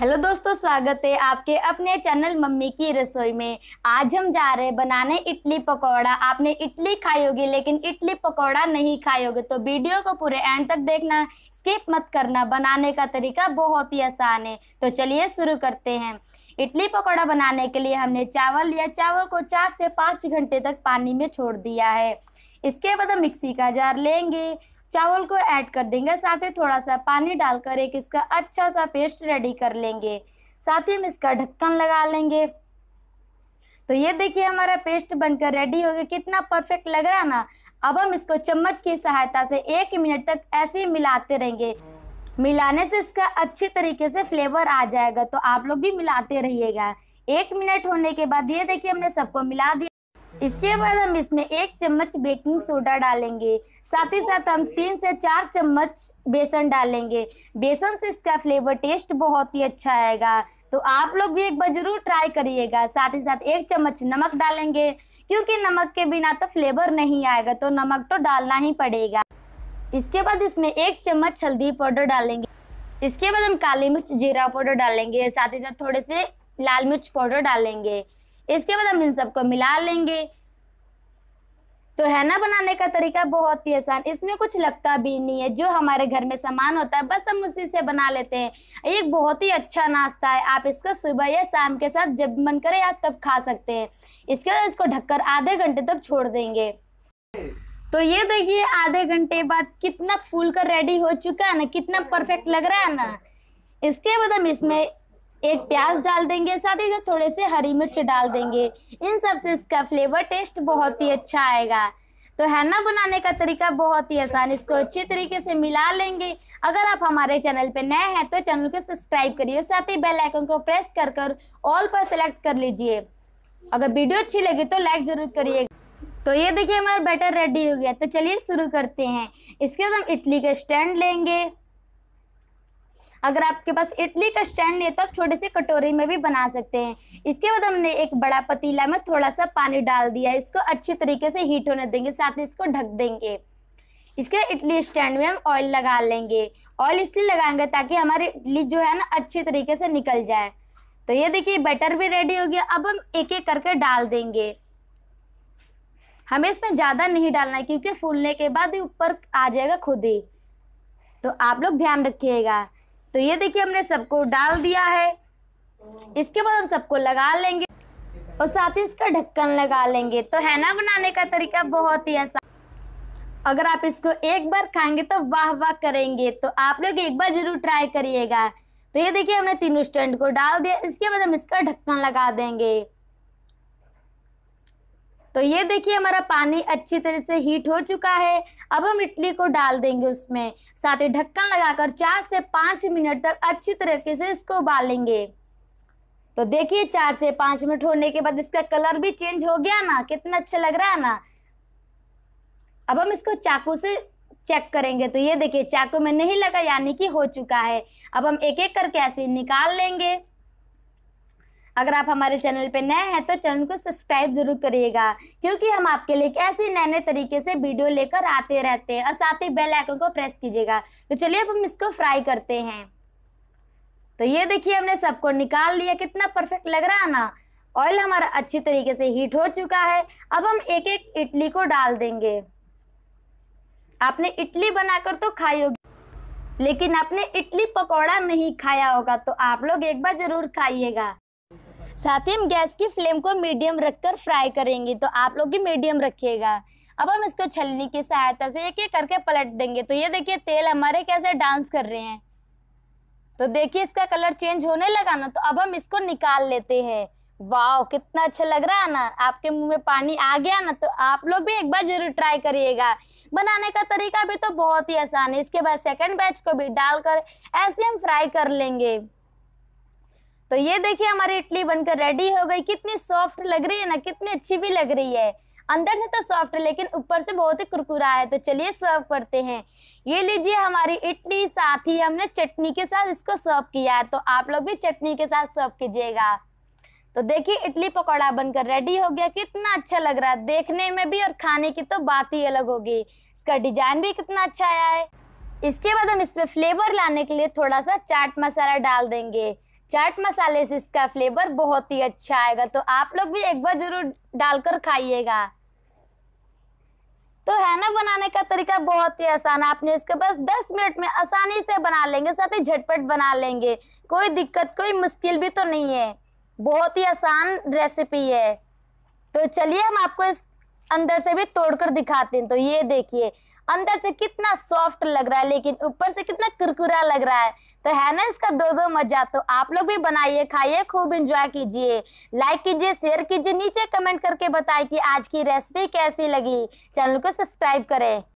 hello दोस्तों स्वागत है आपके अपने चैनल मम्मी की रसोई में आज हम जा रहे हैं बनाने इडली पकौड़ा आपने इडली खाई होगी लेकिन इडली पकौड़ा नहीं खाई होगी तो वीडियो को पूरे एंड तक देखना स्किप मत करना बनाने का तरीका बहुत ही आसान है तो चलिए शुरू करते हैं इडली पकौड़ा बनाने के लिए हमने चावल लिया चावल को चार से पाँच घंटे तक पानी में छोड़ दिया है इसके बाद हम मिक्सी का जार लेंगे चावल को ऐड कर देंगे साथ ही थोड़ा सा पानी डालकर एक इसका अच्छा सा पेस्ट रेडी कर लेंगे साथ ही हम इसका ढक्कन लगा लेंगे तो ये देखिए हमारा पेस्ट बनकर रेडी हो गया कितना परफेक्ट लग रहा ना अब हम इसको चम्मच की सहायता से एक मिनट तक ऐसे ही मिलाते रहेंगे मिलाने से इसका अच्छी तरीके से फ्लेवर आ जाएगा तो आप लोग भी मिलाते रहिएगा एक मिनट होने के बाद ये देखिए हमने सबको मिला दिया इसके बाद हम इसमें एक चम्मच बेकिंग सोडा डालेंगे साथ ही साथ हम तीन से चार चम्मच बेसन डालेंगे बेसन से इसका फ्लेवर टेस्ट बहुत ही अच्छा आएगा तो आप लोग भी एक बार जरूर ट्राई करिएगा साथ ही साथ एक चम्मच नमक डालेंगे क्योंकि नमक के बिना तो फ्लेवर नहीं आएगा तो नमक तो डालना ही पड़ेगा इसके बाद इसमें एक चम्मच हल्दी पाउडर डालेंगे इसके बाद हम काली मिर्च जीरा पाउडर डालेंगे साथ ही साथ थोड़े से लाल मिर्च पाउडर डालेंगे इसके बाद हम इन सबको मिला लेंगे तो है ना बनाने का तरीका बहुत ही आसान इसमें कुछ लगता भी नहीं है जो हमारे घर में सामान होता है बस हम उसी से बना लेते हैं एक बहुत ही अच्छा नाश्ता है आप इसका सुबह या शाम के साथ जब मन करे आप तब खा सकते हैं इसके बाद इसको ढककर आधे घंटे तक छोड़ देंगे तो ये देखिए आधे घंटे बाद कितना फूल कर रेडी हो चुका है ना कितना परफेक्ट लग रहा है ना इसके बाद हम इसमें एक प्याज डाल देंगे साथ ही साथ थोड़े से हरी मिर्च डाल देंगे इन सब से इसका फ्लेवर टेस्ट बहुत ही अच्छा आएगा तो हैना बनाने का तरीका बहुत ही आसान इसको अच्छे तरीके से मिला लेंगे अगर आप हमारे चैनल पर नए हैं तो चैनल को सब्सक्राइब करिए साथ ही बेल आइकन को प्रेस कर कर ऑल पर सेलेक्ट कर लीजिए अगर वीडियो अच्छी लगी तो लाइक ज़रूर करिए तो ये देखिए हमारा बैटर रेडी हो गया तो चलिए शुरू करते हैं इसके बाद हम इडली का स्टैंड लेंगे अगर आपके पास इडली का स्टैंड नहीं है तो आप छोटे से कटोरी में भी बना सकते हैं इसके बाद हमने एक बड़ा पतीला में थोड़ा सा पानी डाल दिया इसको अच्छी तरीके से हीट होने देंगे साथ ही इसको ढक देंगे इसके इडली स्टैंड में हम ऑयल लगा लेंगे ऑयल इसलिए लगाएंगे ताकि हमारी इडली जो है ना अच्छे तरीके से निकल जाए तो ये देखिए बैटर भी रेडी हो गया अब हम एक एक करके डाल देंगे हमें इसमें ज़्यादा नहीं डालना है क्योंकि फूलने के बाद ऊपर आ जाएगा खुद ही तो आप लोग ध्यान रखिएगा तो ये देखिए हमने सबको डाल दिया है इसके बाद हम सबको लगा लेंगे और साथ ही इसका ढक्कन लगा लेंगे तो है ना बनाने का तरीका बहुत ही आसान अगर आप इसको एक बार खाएंगे तो वाह वाह करेंगे तो आप लोग एक बार जरूर ट्राई करिएगा तो ये देखिए हमने तीनों स्टैंड को डाल दिया इसके बाद हम इसका ढक्कन लगा देंगे तो ये देखिए हमारा पानी अच्छी तरह से हीट हो चुका है अब हम इडली को डाल देंगे उसमें साथ ही ढक्कन लगाकर चार से पाँच मिनट तक अच्छी तरीके से इसको उबालेंगे तो देखिए चार से पाँच मिनट होने के बाद इसका कलर भी चेंज हो गया ना कितना अच्छा लग रहा है ना अब हम इसको चाकू से चेक करेंगे तो ये देखिए चाकू में नहीं लगा यानी कि हो चुका है अब हम एक एक करके ऐसे निकाल लेंगे अगर आप हमारे चैनल पर नए हैं तो चैनल को सब्सक्राइब जरूर करिएगा क्योंकि हम आपके लिए ऐसे नए नए तरीके से वीडियो लेकर आते रहते हैं और साथ ही बेल आइकन को प्रेस कीजिएगा तो चलिए अब हम इसको फ्राई करते हैं तो ये देखिए हमने सबको निकाल लिया कितना परफेक्ट लग रहा है ना ऑयल हमारा अच्छी तरीके से हीट हो चुका है अब हम एक एक इडली को डाल देंगे आपने इडली बनाकर तो खाई होगी लेकिन आपने इडली पकौड़ा नहीं खाया होगा तो आप लोग एक बार जरूर खाइएगा साथ ही हम गैस की फ्लेम को मीडियम रखकर फ्राई करेंगे तो आप लोग भी मीडियम रखिएगा अब हम इसको छलनी की सहायता से एक एक करके पलट देंगे तो ये देखिए तेल हमारे कैसे डांस कर रहे हैं तो देखिए इसका कलर चेंज होने लगा ना तो अब हम इसको निकाल लेते हैं वाह कितना अच्छा लग रहा है ना आपके मुंह में पानी आ गया ना तो आप लोग भी एक बार जरूर ट्राई करिएगा बनाने का तरीका भी तो बहुत ही आसान है इसके बाद सेकंड बैच को भी डालकर ऐसे हम फ्राई कर लेंगे तो ये देखिए हमारी इडली बनकर रेडी हो गई कितनी सॉफ्ट लग रही है ना कितनी अच्छी भी लग रही है अंदर से तो सॉफ्ट है लेकिन ऊपर से बहुत ही कुरकुरा है तो चलिए सर्व करते हैं ये लीजिए हमारी इडली साथ ही हमने चटनी के साथ इसको सर्व किया है तो आप लोग भी चटनी के साथ सर्व कीजिएगा तो देखिए इडली पकौड़ा बनकर रेडी हो गया कितना अच्छा लग रहा है देखने में भी और खाने की तो बात ही अलग होगी इसका डिजाइन भी कितना अच्छा आया है इसके बाद हम इसमें फ्लेवर लाने के लिए थोड़ा सा चाट मसाला डाल देंगे चाट मसाले से इसका फ्लेवर बहुत ही अच्छा आएगा तो आप लोग भी एक बार जरूर डालकर खाइएगा तो है ना बनाने का तरीका बहुत ही आसान है आपने इसके बस 10 मिनट में आसानी से बना लेंगे साथ ही झटपट बना लेंगे कोई दिक्कत कोई मुश्किल भी तो नहीं है बहुत ही आसान रेसिपी है तो चलिए हम आपको इस अंदर से भी तोड़कर दिखाते हैं तो ये देखिए अंदर से कितना सॉफ्ट लग रहा है लेकिन ऊपर से कितना कुरकुरा लग रहा है तो है ना इसका दो दो मजा तो आप लोग भी बनाइए खाइए खूब इंजॉय कीजिए लाइक कीजिए शेयर कीजिए नीचे कमेंट करके बताए कि आज की रेसिपी कैसी लगी चैनल को सब्सक्राइब करें